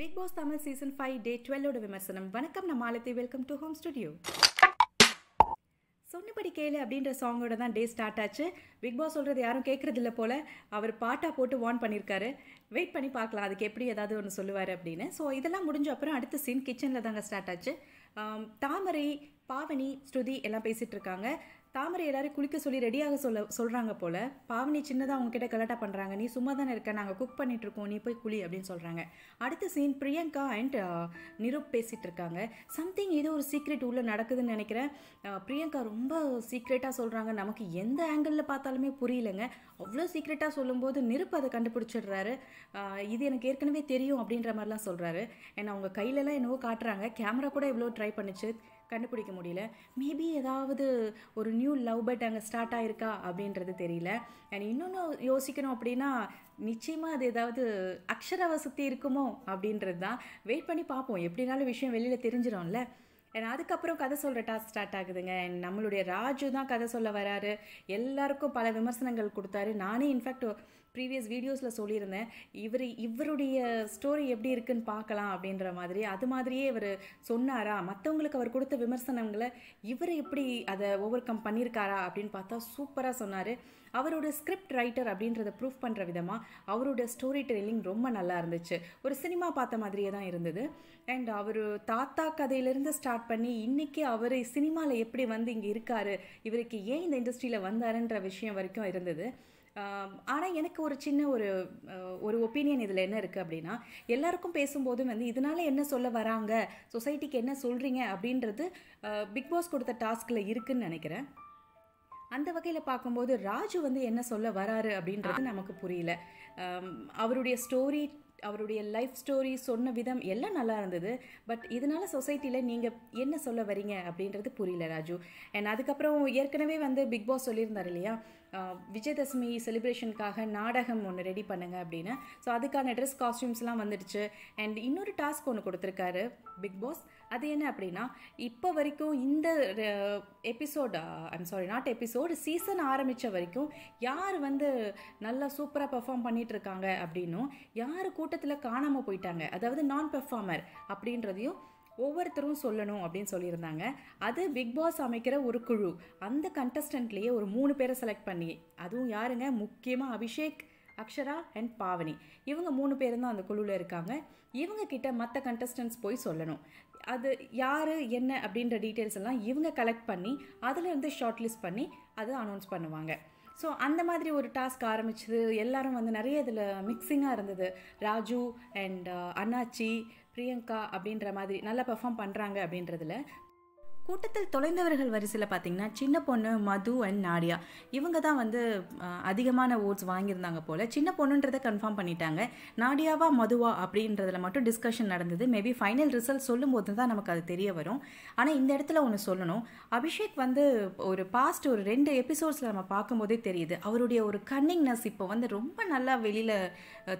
big Boss Tamil season five day டுவெல்லோட விமர்சனம் வணக்கம் நம்ம ஆலத்தி வெல்கம் டு ஹோம் ஸ்டுடியோ சொன்னபடி கேளு அப்படின்ற சாங்கோட தான் டே ஸ்டார்ட் ஆச்சு பிக் பாஸ் சொல்கிறது யாரும் இல்லை போல் அவர் பாட்டாக போட்டு வார்ன் பண்ணியிருக்காரு வெயிட் பண்ணி பார்க்கலாம் அதுக்கு எப்படி ஏதாவது ஒன்று சொல்லுவார் அப்படின்னு ஸோ இதெல்லாம் முடிஞ்ச அப்புறம் அடுத்த சீன் கிச்சனில் தாங்க ஸ்டார்ட் ஆச்சு தாமரை பாவனி ஸ்ருதி எல்லாம் பேசிகிட்டு இருக்காங்க தாமரை எல்லாரும் குளிக்க சொல்லி ரெடியாக சொல்ல சொல்கிறாங்க போல் பாவனி சின்னதாக அவங்கக்கிட்ட கலாட்டா பண்ணுறாங்க நீ சும்மா தானே இருக்க நாங்கள் குக் பண்ணிகிட்ருக்கோம் நீ போய் குளி அப்படின்னு சொல்கிறாங்க அடுத்த சீன் பிரியங்கா அண்ட் நிரூப் பேசிகிட்டு இருக்காங்க சம்திங் ஏதோ ஒரு சீக்ரெட் உள்ளே நடக்குதுன்னு நினைக்கிறேன் பிரியங்கா ரொம்ப சீக்ரெட்டாக சொல்கிறாங்க நமக்கு எந்த ஆங்கிளில் பார்த்தாலுமே புரியலைங்க அவ்வளோ சீக்ரெட்டாக சொல்லும்போது நிருப் அதை கண்டுபிடிச்சிடுறாரு இது எனக்கு ஏற்கனவே தெரியும் அப்படின்ற மாதிரிலாம் சொல்கிறாரு ஏன்னா அவங்க கையிலலாம் என்னவோ காட்டுறாங்க கேமரா கூட எவ்வளோ ட்ரை பண்ணிச்சு கண்டுபிடிக்க முடியல மேபி ஏதாவது ஒரு நியூ லவ் பட் அங்கே ஸ்டார்ட் ஆகிருக்கா அப்படின்றது தெரியல அண்ட் இன்னொன்று யோசிக்கணும் அப்படின்னா நிச்சயமாக அது ஏதாவது அக்ஷர வசதி இருக்குமோ அப்படின்றது தான் வெயிட் பண்ணி பார்ப்போம் எப்படினாலும் விஷயம் வெளியில் தெரிஞ்சிடும்ல அண்ட் அதுக்கப்புறம் கதை சொல்கிற டாஸ்க் ஸ்டார்ட் ஆகுதுங்க அண்ட் நம்மளுடைய ராஜு தான் கதை சொல்ல வராரு எல்லாருக்கும் பல விமர்சனங்கள் கொடுத்தாரு நானே இன்ஃபேக்ட் ப்ரீவியஸ் வீடியோஸில் சொல்லியிருந்தேன் இவர் இவருடைய ஸ்டோரி எப்படி இருக்குன்னு பார்க்கலாம் அப்படின்ற மாதிரி அது மாதிரியே இவர் சொன்னாரா மற்றவங்களுக்கு அவர் கொடுத்த விமர்சனங்களை இவர் எப்படி அதை ஓவர் கம் பண்ணியிருக்காரா அப்படின்னு பார்த்தா சூப்பராக சொன்னார் அவரோட ஸ்கிரிப்ட் ரைட்டர் அப்படின்றத ப்ரூவ் பண்ணுற விதமாக அவரோட ஸ்டோரி டெல்லிங் ரொம்ப நல்லா இருந்துச்சு ஒரு சினிமா பார்த்த மாதிரியே தான் இருந்தது அண்ட் அவர் தாத்தா கதையிலேருந்து ஸ்டார்ட் பண்ணி இன்றைக்கி அவர் சினிமாவில் எப்படி வந்து இங்கே இருக்கார் இவருக்கு ஏன் இந்த இண்டஸ்ட்ரியில் வந்தாருன்ற விஷயம் வரைக்கும் இருந்தது ஆனால் எனக்கு ஒரு சின்ன ஒரு ஒரு ஒப்பீனியன் இதில் என்ன இருக்குது அப்படின்னா எல்லாருக்கும் பேசும்போதும் வந்து இதனால் என்ன சொல்ல வராங்க சொசைட்டிக்கு என்ன சொல்கிறீங்க அப்படின்றது பிக் பாஸ் கொடுத்த டாஸ்கில் இருக்குதுன்னு நினைக்கிறேன் அந்த வகையில் பார்க்கும்போது ராஜு வந்து என்ன சொல்ல வராரு அப்படின்றது நமக்கு புரியல அவருடைய ஸ்டோரி அவருடைய லைஃப் ஸ்டோரி சொன்ன விதம் எல்லாம் நல்லா இருந்தது பட் இதனால் சொசைட்டியில் நீங்கள் என்ன சொல்ல வரீங்க அப்படின்றது புரியல ராஜு அண்ட் அதுக்கப்புறம் ஏற்கனவே வந்து பிக் பாஸ் சொல்லியிருந்தார் இல்லையா விஜயதசமி செலிப்ரேஷனுக்காக நாடகம் ஒன்று ரெடி பண்ணுங்க அப்படின்னு ஸோ அதுக்கான ட்ரெஸ் காஸ்டியூம்ஸ்லாம் வந்துடுச்சு அண்ட் இன்னொரு டாஸ்க் ஒன்று கொடுத்துருக்காரு பிக் பாஸ் அது என்ன அப்படின்னா இப்போ வரைக்கும் இந்த episode I'm sorry not episode season ஆரம்பித்த வரைக்கும் யார் வந்து நல்லா சூப்பராக பெர்ஃபார்ம் பண்ணிகிட்ருக்காங்க அப்படின்னும் யார் கூட்டத்தில் காணாமல் போயிட்டாங்க அதாவது நான் பெர்ஃபார்மர் அப்படின்றதையும் ஒவ்வொருத்தரும் சொல்லணும் அப்படின்னு சொல்லியிருந்தாங்க அது பிக் பாஸ் அமைக்கிற ஒரு குழு அந்த கண்டஸ்டன்ட்லேயே ஒரு மூணு பேரை செலக்ட் பண்ணி அதுவும் யாருங்க முக்கியமாக அபிஷேக் அக்ஷரா அண்ட் பாவனி இவங்க மூணு பேரும் தான் அந்த குழுவில் இருக்காங்க இவங்க கிட்ட மற்ற கண்டஸ்டன்ஸ் போய் சொல்லணும் அது யார் என்ன அப்படின்ற டீட்டெயில்ஸ் எல்லாம் இவங்க கலெக்ட் பண்ணி இருந்து ஷார்ட் லிஸ்ட் பண்ணி அதை அனௌன்ஸ் பண்ணுவாங்க ஸோ அந்த மாதிரி ஒரு டாஸ்க் ஆரம்பிச்சது எல்லாரும் வந்து நிறைய இதில் மிக்சிங்காக இருந்தது ராஜு அண்ட் uh, அண்ணாச்சி பிரியங்கா அப்படின்ற மாதிரி நல்லா பெர்ஃபார்ம் பண்ணுறாங்க அப்படின்றதுல கூட்டத்தில் தொலைந்தவர்கள் வரிசையில் பார்த்தீங்கன்னா சின்ன பொண்ணு மது அண்ட் நாடியா இவங்க தான் வந்து அதிகமான ஓட்ஸ் வாங்கியிருந்தாங்க போல் சின்ன பொண்ணுன்றதை கன்ஃபார்ம் பண்ணிட்டாங்க நாடியாவா மதுவா அப்படின்றதுல மட்டும் டிஸ்கஷன் நடந்தது மேபி ஃபைனல் ரிசல்ட் சொல்லும்போது தான் நமக்கு அது தெரிய வரும் ஆனால் இந்த இடத்துல ஒன்று சொல்லணும் அபிஷேக் வந்து ஒரு பாஸ்ட் ஒரு ரெண்டு எபிசோட்ஸில் நம்ம பார்க்கும்போதே தெரியுது அவருடைய ஒரு கன்னிங்னஸ் இப்போ வந்து ரொம்ப நல்லா வெளியில்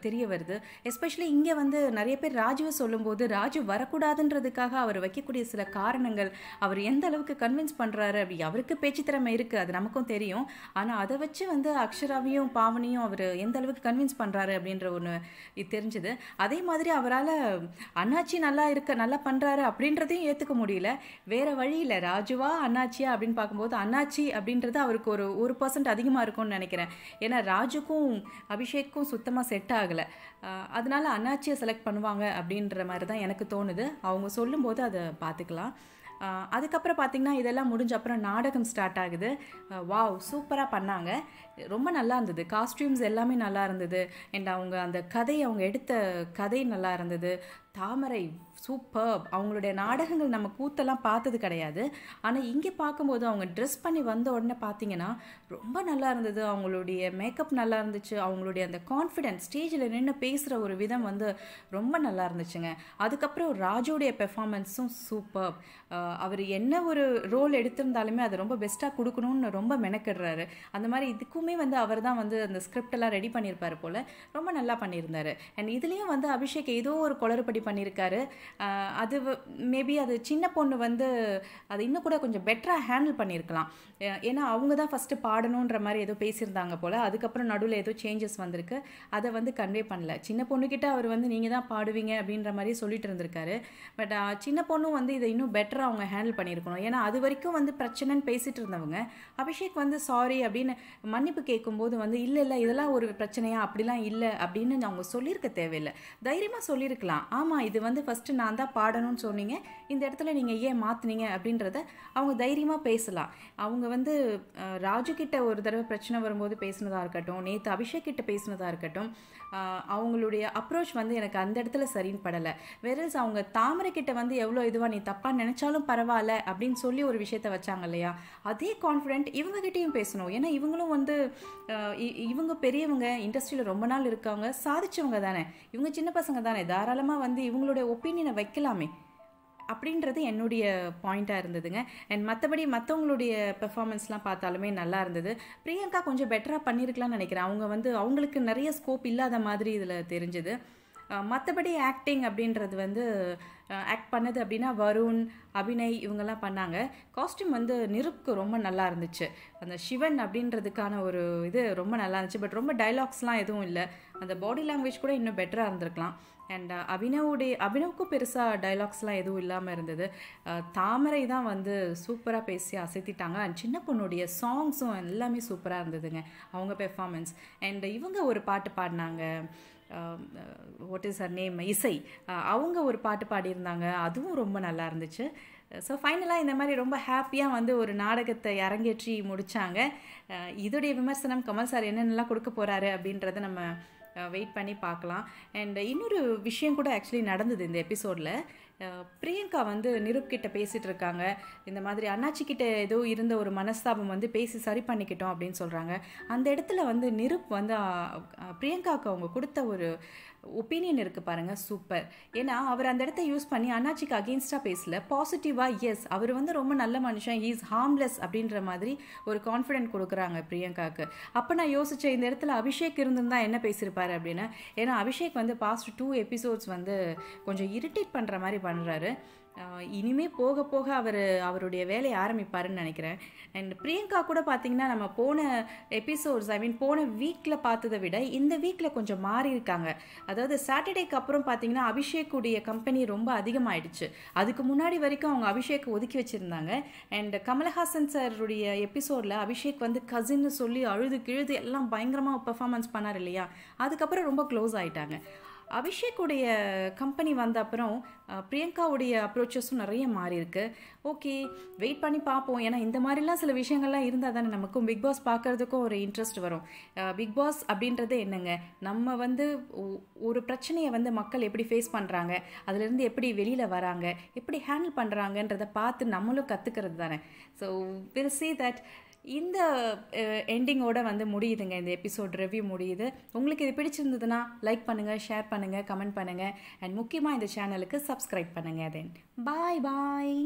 தெரிய வருது எஸ்பெஷலி இங்கே வந்து நிறைய பேர் ராஜுவை சொல்லும்போது ராஜு வரக்கூடாதுன்றதுக்காக அவர் வைக்கக்கூடிய சில காரணங்கள் அவர் அவர் எந்த அளவுக்கு கன்வின்ஸ் பண்ணுறாரு அப்படி அவருக்கு பேச்சு திறமை இருக்குது அது நமக்கும் தெரியும் ஆனால் அதை வச்சு வந்து அக்ஷராவையும் பாவனையும் அவர் எந்த அளவுக்கு கன்வின்ஸ் பண்ணுறாரு அப்படின்ற ஒன்று இது தெரிஞ்சுது அதே மாதிரி அவரால் அண்ணாச்சி நல்லா இருக்க நல்லா பண்ணுறாரு அப்படின்றதையும் ஏற்றுக்க முடியல வேறு வழியில் ராஜுவா அண்ணாச்சியா அப்படின்னு பார்க்கும்போது அண்ணாச்சி அப்படின்றது அவருக்கு ஒரு ஒரு பர்சன்ட் அதிகமாக இருக்கும்னு நினைக்கிறேன் ஏன்னா ராஜுக்கும் அபிஷேக்கும் சுத்தமாக செட் ஆகலை அதனால் அண்ணாச்சியை செலக்ட் பண்ணுவாங்க அப்படின்ற மாதிரி தான் எனக்கு தோணுது அவங்க சொல்லும்போது அதை பார்த்துக்கலாம் அதுக்கப்புறம் பார்த்திங்கன்னா இதெல்லாம் முடிஞ்ச அப்புறம் நாடகம் ஸ்டார்ட் ஆகுது வாவ் சூப்பராக பண்ணாங்க ரொம்ப நல்லா இருந்தது காஸ்ட்யூம்ஸ் எல்லாமே நல்லா இருந்தது அண்ட் அவங்க அந்த கதை அவங்க எடுத்த கதை நல்லா இருந்தது தாமரை சூப்பர் அவங்களுடைய நாடகங்கள் நம்ம கூத்தெல்லாம் பார்த்தது கிடையாது ஆனால் இங்கே பார்க்கும்போது அவங்க ட்ரெஸ் பண்ணி வந்த உடனே பார்த்தீங்கன்னா ரொம்ப நல்லா இருந்தது அவங்களுடைய மேக்கப் நல்லா இருந்துச்சு அவங்களுடைய அந்த கான்ஃபிடென்ஸ் ஸ்டேஜில் நின்று பேசுகிற ஒரு விதம் வந்து ரொம்ப நல்லா இருந்துச்சுங்க அதுக்கப்புறம் ராஜோடைய பெர்ஃபார்மன்ஸும் சூப்பர் அவர் என்ன ஒரு ரோல் எடுத்திருந்தாலுமே அதை ரொம்ப பெஸ்ட்டாக கொடுக்கணும்னு ரொம்ப மெனக்கிடுறாரு அந்த மாதிரி இதுக்குமே வந்து அவர் தான் வந்து அந்த ஸ்கிரிப்டெல்லாம் ரெடி பண்ணியிருப்பார் போல் ரொம்ப நல்லா பண்ணியிருந்தார் அண்ட் இதுலேயும் வந்து அபிஷேக் ஏதோ ஒரு குளறுபடி பண்ணியிருக்காரு அது மேபி அது சின்ன பொண்ணு வந்து அது இன்னும் கூட கொஞ்சம் பெட்டராக ஹேண்டில் பண்ணியிருக்கலாம் ஏன்னா அவங்க தான் ஃபஸ்ட்டு பாடணுன்ற மாதிரி ஏதோ பேசியிருந்தாங்க போல் அதுக்கப்புறம் நடுவில் ஏதோ சேஞ்சஸ் வந்திருக்கு அதை வந்து கன்வே பண்ணல சின்ன பொண்ணுக்கிட்ட அவர் வந்து நீங்கள் தான் பாடுவீங்க அப்படின்ற மாதிரி சொல்லிட்டு இருந்திருக்காரு பட் சின்ன பொண்ணும் வந்து இதை இன்னும் பெட்டராக அவங்க ஹேண்டில் பண்ணியிருக்கணும் ஏன்னா அது வரைக்கும் வந்து பிரச்சனைன்னு பேசிகிட்டு இருந்தவங்க அபிஷேக் வந்து சாரி அப்படின்னு மன்னிப்பு கேட்கும்போது வந்து இல்லை இல்லை இதெல்லாம் ஒரு பிரச்சனையாக அப்படிலாம் இல்லை அப்படின்னு அவங்க சொல்லியிருக்க தேவையில்லை தைரியமாக சொல்லியிருக்கலாம் ஆமாம் ஆமாம் இது வந்து ஃபஸ்ட்டு நான் தான் பாடணும்னு சொன்னீங்க இந்த இடத்துல நீங்கள் ஏன் மாற்றினீங்க அப்படின்றத அவங்க தைரியமாக பேசலாம் அவங்க வந்து ராஜுக்கிட்ட ஒரு தடவை பிரச்சனை வரும்போது பேசினதாக இருக்கட்டும் நேற்று அபிஷேக் கிட்ட பேசினதாக இருக்கட்டும் அவங்களுடைய அப்ரோச் வந்து எனக்கு அந்த இடத்துல சரின்னு படலை வெரல்ஸ் அவங்க தாமரை கிட்ட வந்து எவ்வளோ இதுவாக நீ தப்பாக நினச்சாலும் பரவாயில்ல அப்படின்னு சொல்லி ஒரு விஷயத்த வச்சாங்க இல்லையா அதே கான்ஃபிடென்ட் இவங்ககிட்டையும் பேசணும் ஏன்னா இவங்களும் வந்து இவங்க பெரியவங்க இண்டஸ்ட்ரியில் ரொம்ப நாள் இருக்கவங்க சாதிச்சவங்க தானே இவங்க சின்ன பசங்க தானே தாராளமாக வந்து இவங்களுடைய ஒப்பீனியனை வைக்கலாமே அப்படின்றது என்னுடைய பாயிண்ட்டாக இருந்ததுங்க அண்ட் மற்றபடி மற்றவங்களுடைய பெர்ஃபார்மன்ஸ்லாம் பார்த்தாலுமே நல்லா இருந்தது பிரியங்கா கொஞ்சம் பெட்டராக பண்ணியிருக்கலாம்னு நினைக்கிறேன் அவங்க வந்து அவங்களுக்கு நிறைய ஸ்கோப் இல்லாத மாதிரி இதில் தெரிஞ்சுது மற்றபடி ஆக்டிங் அப்படின்றது வந்து ஆக்ட் பண்ணது அப்படின்னா வருண் அபிநய் இவங்கெல்லாம் பண்ணாங்க காஸ்டியூம் வந்து நெருக்கு ரொம்ப நல்லா இருந்துச்சு அந்த சிவன் அப்படின்றதுக்கான ஒரு இது ரொம்ப நல்லா இருந்துச்சு பட் ரொம்ப டைலாக்ஸ்லாம் எதுவும் இல்லை அந்த பாடி லாங்குவேஜ் கூட இன்னும் பெட்டராக இருந்திருக்கலாம் அண்ட் uh, அபினவுடைய அபினவுக்கும் பெருசாக டைலாக்ஸ்லாம் எதுவும் இல்லாமல் இருந்தது uh, தாமரை தான் வந்து சூப்பராக பேசி அசைத்திட்டாங்க அண்ட் சின்ன பொண்ணுடைய சாங்ஸும் எல்லாமே சூப்பராக இருந்ததுங்க அவங்க பெர்ஃபார்மன்ஸ் அண்ட் இவங்க ஒரு பாட்டு பாடினாங்க வாட் இஸ் ஹர் நேம் இசை uh, அவங்க ஒரு பாட்டு பாடியிருந்தாங்க அதுவும் ரொம்ப நல்லா இருந்துச்சு ஸோ ஃபைனலாக இந்த மாதிரி ரொம்ப ஹாப்பியாக வந்து ஒரு நாடகத்தை அரங்கேற்றி முடித்தாங்க இதோடைய விமர்சனம் கமல் சார் என்னென்னலாம் கொடுக்க போகிறாரு அப்படின்றத நம்ம வெயிட் பண்ணி பார்க்கலாம் அண்ட் இன்னொரு விஷயம் கூட ஆக்சுவலி நடந்தது இந்த எபிசோடில் பிரியங்கா வந்து நிருப்கிட்ட பேசிகிட்டு இருக்காங்க இந்த மாதிரி அண்ணாச்சி கிட்ட ஏதோ இருந்த ஒரு மனஸ்தாபம் வந்து பேசி சரி பண்ணிக்கிட்டோம் அப்படின்னு சொல்கிறாங்க அந்த இடத்துல வந்து நிருப் வந்து பிரியங்காவுக்கு அவங்க கொடுத்த ஒரு ஒப்பீனியன் இருக்குது பாருங்கள் சூப்பர் ஏன்னா அவர் அந்த இடத்த யூஸ் பண்ணி அண்ணாச்சிக்கு அகேன்ஸ்டாக பேசல பாசிட்டிவாக எஸ் அவர் வந்து ரொம்ப நல்ல மனுஷன் ஹீ இஸ் ஹார்ம்லெஸ் அப்படின்ற மாதிரி ஒரு கான்ஃபிடென்ட் கொடுக்குறாங்க பிரியங்காவுக்கு அப்போ நான் யோசித்தேன் இந்த இடத்துல அபிஷேக் இருந்திருந்தா என்ன பேசியிருப்பார் அப்படின்னு ஏன்னா அபிஷேக் வந்து பாஸ்ட் டூ எபிசோட்ஸ் வந்து கொஞ்சம் இரிட்டேட் பண்ணுற மாதிரி பண்ணுறாரு இனிமே போக போக அவர் அவருடைய வேலையை ஆரம்பிப்பாருன்னு நினைக்கிறேன் அண்ட் பிரியங்கா கூட பார்த்தீங்கன்னா நம்ம போன எபிசோட்ஸ் ஐ மீன் போன வீக்கில் பார்த்ததை விட இந்த வீக்கில் கொஞ்சம் மாறி இருக்காங்க அதாவது சாட்டர்டேக்கு அப்புறம் பார்த்தீங்கன்னா அபிஷேக்குடைய கம்பெனி ரொம்ப அதிகமாகிடுச்சு அதுக்கு முன்னாடி வரைக்கும் அவங்க அபிஷேக் ஒதுக்கி வச்சுருந்தாங்க அண்ட் கமல்ஹாசன் சாருடைய எபிசோடில் அபிஷேக் வந்து கசின்னு சொல்லி அழுது கிழுது எல்லாம் பயங்கரமாக பெர்ஃபார்மன்ஸ் பண்ணார் இல்லையா அதுக்கப்புறம் ரொம்ப க்ளோஸ் ஆகிட்டாங்க அபிஷேக்குடைய கம்பெனி வந்த அப்புறம் பிரியங்காவுடைய அப்ரோச்சஸும் நிறைய மாறி இருக்கு ஓகே வெயிட் பண்ணி பார்ப்போம் ஏன்னா இந்த மாதிரிலாம் சில விஷயங்கள்லாம் இருந்தால் தானே நமக்கும் பிக் பாஸ் பார்க்கறதுக்கும் ஒரு இன்ட்ரெஸ்ட் வரும் பிக் பாஸ் அப்படின்றது என்னங்க நம்ம வந்து ஒரு பிரச்சனையை வந்து மக்கள் எப்படி ஃபேஸ் பண்ணுறாங்க அதுலேருந்து எப்படி வெளியில் வராங்க எப்படி ஹேண்டில் பண்ணுறாங்கன்றதை பார்த்து நம்மளும் கற்றுக்கிறது தானே ஸோ வில் சி தட் இந்த எண்டிங்கோட வந்து முடியுதுங்க இந்த எபிசோட் ரிவ்யூ முடியுது உங்களுக்கு இது பிடிச்சிருந்ததுன்னா லைக் பண்ணுங்கள் ஷேர் பண்ணுங்கள் கமெண்ட் பண்ணுங்கள் அண்ட் முக்கியமாக இந்த சேனலுக்கு சப்ஸ்கிரைப் பண்ணுங்கள் தென் பாய் பாய்